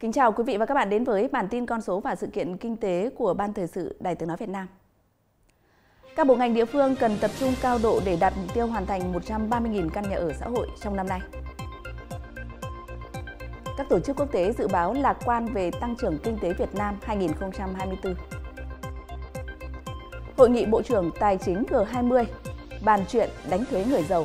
Kính chào quý vị và các bạn đến với bản tin con số và sự kiện kinh tế của Ban Thời sự Đài Tiếng Nói Việt Nam. Các bộ ngành địa phương cần tập trung cao độ để đạt mục tiêu hoàn thành 130.000 căn nhà ở xã hội trong năm nay. Các tổ chức quốc tế dự báo lạc quan về tăng trưởng kinh tế Việt Nam 2024. Hội nghị Bộ trưởng Tài chính G20 bàn chuyện đánh thuế người giàu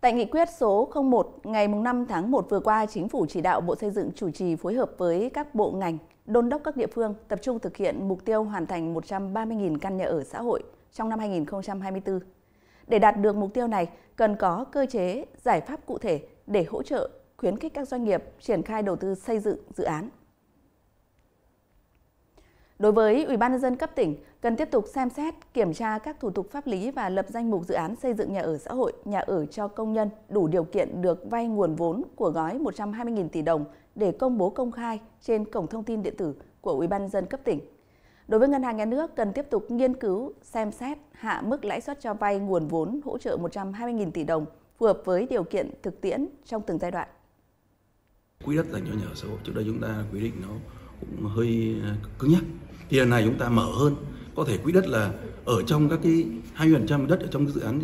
Tại nghị quyết số 01 ngày 5 tháng 1 vừa qua, Chính phủ chỉ đạo Bộ Xây dựng chủ trì phối hợp với các bộ ngành, đôn đốc các địa phương tập trung thực hiện mục tiêu hoàn thành 130.000 căn nhà ở xã hội trong năm 2024. Để đạt được mục tiêu này, cần có cơ chế, giải pháp cụ thể để hỗ trợ, khuyến khích các doanh nghiệp triển khai đầu tư xây dựng dự án. Đối với Ủy ban nhân dân cấp tỉnh, cần tiếp tục xem xét, kiểm tra các thủ tục pháp lý và lập danh mục dự án xây dựng nhà ở xã hội, nhà ở cho công nhân đủ điều kiện được vay nguồn vốn của gói 120.000 tỷ đồng để công bố công khai trên cổng thông tin điện tử của Ủy ban nhân dân cấp tỉnh. Đối với ngân hàng nhà nước cần tiếp tục nghiên cứu, xem xét hạ mức lãi suất cho vay nguồn vốn hỗ trợ 120.000 tỷ đồng phù hợp với điều kiện thực tiễn trong từng giai đoạn. Quỹ đất dành cho nhà ở xã hội trước đây chúng ta quy định nó cũng hơi à, cứng nhắc thì lần này chúng ta mở hơn có thể quỹ đất là ở trong các cái 20% đất ở trong cái dự án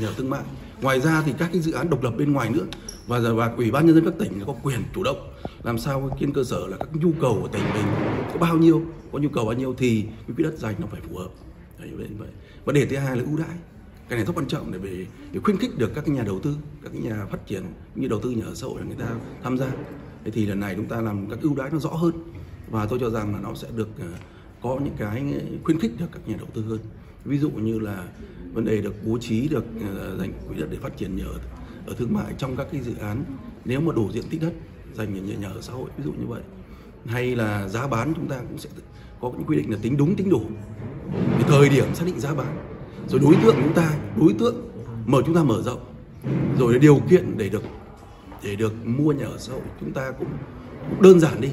nhà thương mại ngoài ra thì các cái dự án độc lập bên ngoài nữa và và ủy ban nhân dân các tỉnh có quyền chủ động làm sao trên cơ sở là các nhu cầu của tỉnh mình có bao nhiêu có nhu cầu bao nhiêu thì quỹ đất dành nó phải phù hợp đấy vậy và để thứ hai là ưu đãi cái này rất quan trọng để về để khuyến khích được các cái nhà đầu tư các cái nhà phát triển như đầu tư nhà ở xã hội là người ta tham gia thế thì lần này chúng ta làm các ưu đãi nó rõ hơn và tôi cho rằng là nó sẽ được ờ, có những cái khuyến khích được các nhà đầu tư hơn ví dụ như là vấn đề được bố trí được ờ, dành quỹ đất để phát triển nhà ở, ở thương mại trong các cái dự án nếu mà đủ diện tích đất dành cho nhà, ở xã hội ví dụ như vậy hay là giá bán chúng ta cũng sẽ có những quy định là tính đúng tính đủ cái thời điểm xác định giá bán rồi đối tượng chúng ta đối tượng mở chúng ta mở rộng rồi điều kiện để được để được mua nhà ở xã hội chúng ta cũng, cũng đơn giản đi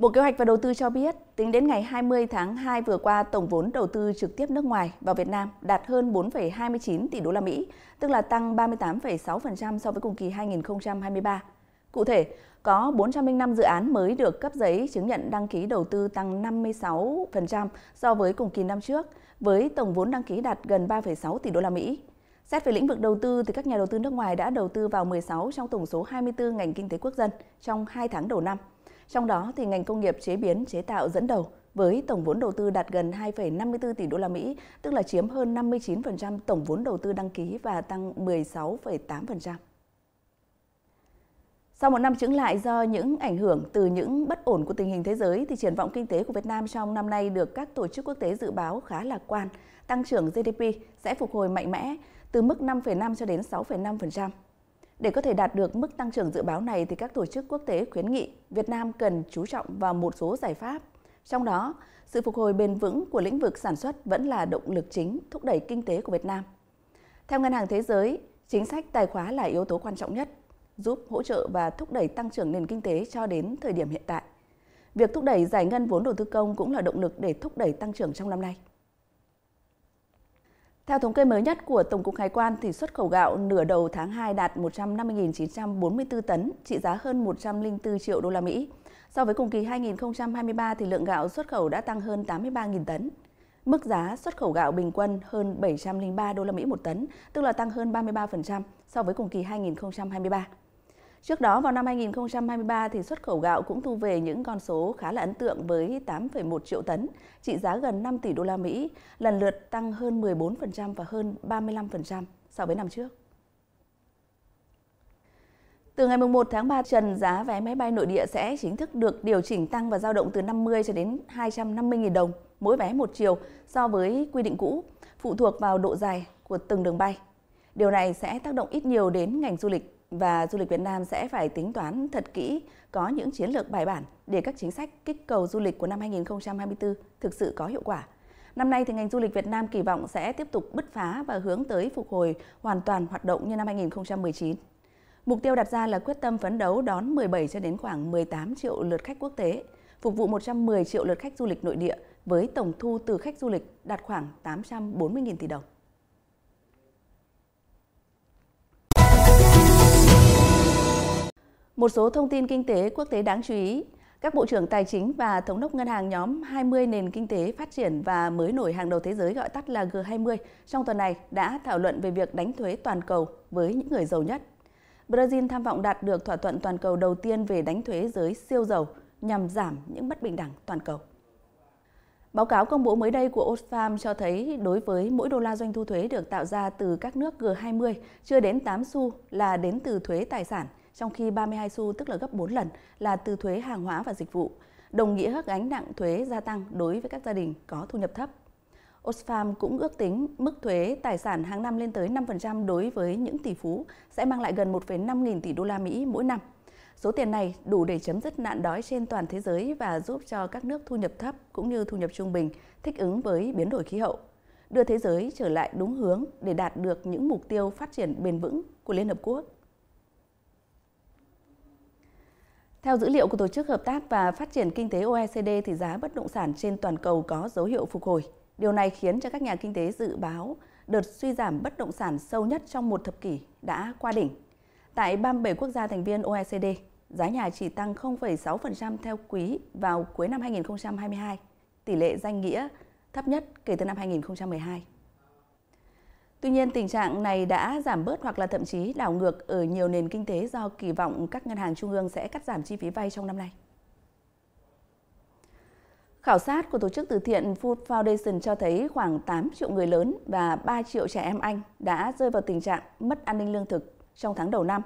Bộ Kế hoạch và Đầu tư cho biết, tính đến ngày 20 tháng 2 vừa qua, tổng vốn đầu tư trực tiếp nước ngoài vào Việt Nam đạt hơn 4,29 tỷ đô la Mỹ, tức là tăng 38,6% so với cùng kỳ 2023. Cụ thể, có 405 dự án mới được cấp giấy chứng nhận đăng ký đầu tư tăng 56% so với cùng kỳ năm trước, với tổng vốn đăng ký đạt gần 3,6 tỷ đô la Mỹ. Xét về lĩnh vực đầu tư thì các nhà đầu tư nước ngoài đã đầu tư vào 16 trong tổng số 24 ngành kinh tế quốc dân trong 2 tháng đầu năm – trong đó thì ngành công nghiệp chế biến chế tạo dẫn đầu với tổng vốn đầu tư đạt gần 2,54 tỷ đô la Mỹ, tức là chiếm hơn 59% tổng vốn đầu tư đăng ký và tăng 16,8%. Sau một năm chững lại do những ảnh hưởng từ những bất ổn của tình hình thế giới, thì triển vọng kinh tế của Việt Nam trong năm nay được các tổ chức quốc tế dự báo khá lạc quan. Tăng trưởng GDP sẽ phục hồi mạnh mẽ từ mức 5,5 cho đến 6,5%. Để có thể đạt được mức tăng trưởng dự báo này thì các tổ chức quốc tế khuyến nghị Việt Nam cần chú trọng vào một số giải pháp. Trong đó, sự phục hồi bền vững của lĩnh vực sản xuất vẫn là động lực chính thúc đẩy kinh tế của Việt Nam. Theo Ngân hàng Thế giới, chính sách tài khóa là yếu tố quan trọng nhất, giúp hỗ trợ và thúc đẩy tăng trưởng nền kinh tế cho đến thời điểm hiện tại. Việc thúc đẩy giải ngân vốn đầu tư công cũng là động lực để thúc đẩy tăng trưởng trong năm nay. Theo thống kê mới nhất của Tổng cục Hải quan, thì xuất khẩu gạo nửa đầu tháng 2 đạt 150.944 tấn, trị giá hơn 104 triệu đô la Mỹ. So với cùng kỳ 2023 thì lượng gạo xuất khẩu đã tăng hơn 83.000 tấn. Mức giá xuất khẩu gạo bình quân hơn 703 đô la Mỹ một tấn, tức là tăng hơn 33% so với cùng kỳ 2023. Trước đó vào năm 2023 thì xuất khẩu gạo cũng thu về những con số khá là ấn tượng với 8,1 triệu tấn, trị giá gần 5 tỷ đô la Mỹ, lần lượt tăng hơn 14% và hơn 35% so với năm trước. Từ ngày 1 tháng 3, trần giá vé máy bay nội địa sẽ chính thức được điều chỉnh tăng và dao động từ 50 cho đến 250.000 đồng mỗi vé một chiều so với quy định cũ, phụ thuộc vào độ dài của từng đường bay. Điều này sẽ tác động ít nhiều đến ngành du lịch và du lịch Việt Nam sẽ phải tính toán thật kỹ có những chiến lược bài bản để các chính sách kích cầu du lịch của năm 2024 thực sự có hiệu quả. Năm nay thì ngành du lịch Việt Nam kỳ vọng sẽ tiếp tục bứt phá và hướng tới phục hồi hoàn toàn hoạt động như năm 2019. Mục tiêu đặt ra là quyết tâm phấn đấu đón 17 cho đến khoảng 18 triệu lượt khách quốc tế, phục vụ 110 triệu lượt khách du lịch nội địa với tổng thu từ khách du lịch đạt khoảng 840.000 tỷ đồng. Một số thông tin kinh tế quốc tế đáng chú ý. Các bộ trưởng tài chính và thống đốc ngân hàng nhóm 20 nền kinh tế phát triển và mới nổi hàng đầu thế giới gọi tắt là G20 trong tuần này đã thảo luận về việc đánh thuế toàn cầu với những người giàu nhất. Brazil tham vọng đạt được thỏa thuận toàn cầu đầu tiên về đánh thuế giới siêu giàu nhằm giảm những bất bình đẳng toàn cầu. Báo cáo công bố mới đây của Oxfam cho thấy đối với mỗi đô la doanh thu thuế được tạo ra từ các nước G20 chưa đến 8 xu là đến từ thuế tài sản – trong khi 32 xu tức là gấp 4 lần là từ thuế hàng hóa và dịch vụ, đồng nghĩa gánh nặng thuế gia tăng đối với các gia đình có thu nhập thấp. Oxfam cũng ước tính mức thuế tài sản hàng năm lên tới 5% đối với những tỷ phú sẽ mang lại gần 1,5 nghìn tỷ đô la Mỹ mỗi năm. Số tiền này đủ để chấm dứt nạn đói trên toàn thế giới và giúp cho các nước thu nhập thấp cũng như thu nhập trung bình thích ứng với biến đổi khí hậu, đưa thế giới trở lại đúng hướng để đạt được những mục tiêu phát triển bền vững của Liên Hợp Quốc. Theo dữ liệu của Tổ chức Hợp tác và Phát triển Kinh tế OECD thì giá bất động sản trên toàn cầu có dấu hiệu phục hồi. Điều này khiến cho các nhà kinh tế dự báo đợt suy giảm bất động sản sâu nhất trong một thập kỷ đã qua đỉnh. Tại 37 quốc gia thành viên OECD, giá nhà chỉ tăng 0,6% theo quý vào cuối năm 2022, tỷ lệ danh nghĩa thấp nhất kể từ năm 2012. Tuy nhiên, tình trạng này đã giảm bớt hoặc là thậm chí đảo ngược ở nhiều nền kinh tế do kỳ vọng các ngân hàng trung ương sẽ cắt giảm chi phí vay trong năm nay. Khảo sát của tổ chức từ thiện Food Foundation cho thấy khoảng 8 triệu người lớn và 3 triệu trẻ em Anh đã rơi vào tình trạng mất an ninh lương thực trong tháng đầu năm.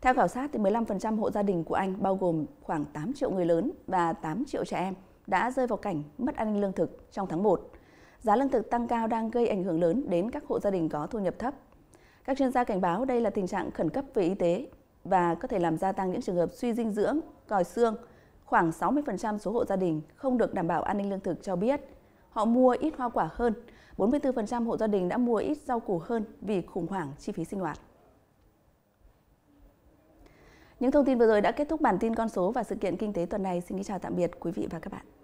Theo khảo sát, thì 15% hộ gia đình của Anh bao gồm khoảng 8 triệu người lớn và 8 triệu trẻ em đã rơi vào cảnh mất an ninh lương thực trong tháng 1 giá lương thực tăng cao đang gây ảnh hưởng lớn đến các hộ gia đình có thu nhập thấp. Các chuyên gia cảnh báo đây là tình trạng khẩn cấp về y tế và có thể làm gia tăng những trường hợp suy dinh dưỡng, còi xương. Khoảng 60% số hộ gia đình không được đảm bảo an ninh lương thực cho biết họ mua ít hoa quả hơn. 44% hộ gia đình đã mua ít rau củ hơn vì khủng hoảng chi phí sinh hoạt. Những thông tin vừa rồi đã kết thúc bản tin con số và sự kiện kinh tế tuần này. Xin kính chào tạm biệt quý vị và các bạn.